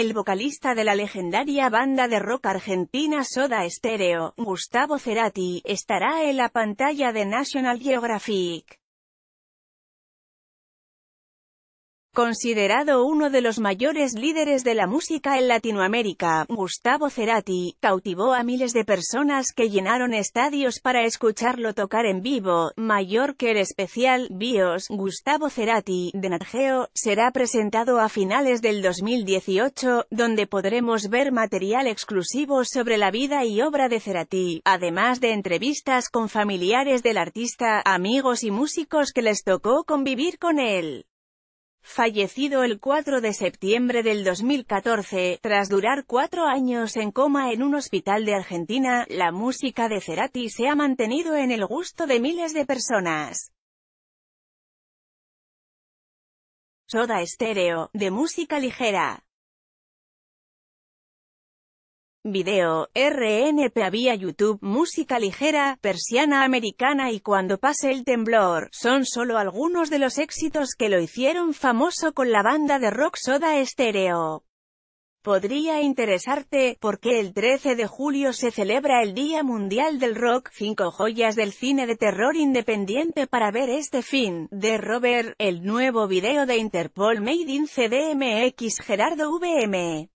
El vocalista de la legendaria banda de rock argentina Soda Stereo, Gustavo Cerati, estará en la pantalla de National Geographic. Considerado uno de los mayores líderes de la música en Latinoamérica, Gustavo Cerati, cautivó a miles de personas que llenaron estadios para escucharlo tocar en vivo. Mayor que el especial, BIOS, Gustavo Cerati, de Nargeo, será presentado a finales del 2018, donde podremos ver material exclusivo sobre la vida y obra de Cerati, además de entrevistas con familiares del artista, amigos y músicos que les tocó convivir con él fallecido el 4 de septiembre del 2014, tras durar cuatro años en coma en un hospital de Argentina, la música de Cerati se ha mantenido en el gusto de miles de personas. Soda Estéreo, de música ligera. Video, RNP había YouTube, música ligera, persiana americana y cuando pase el temblor, son solo algunos de los éxitos que lo hicieron famoso con la banda de rock Soda Estéreo. Podría interesarte, porque el 13 de julio se celebra el Día Mundial del Rock, 5 joyas del cine de terror independiente para ver este fin, de Robert, el nuevo video de Interpol Made in CDMX Gerardo VM.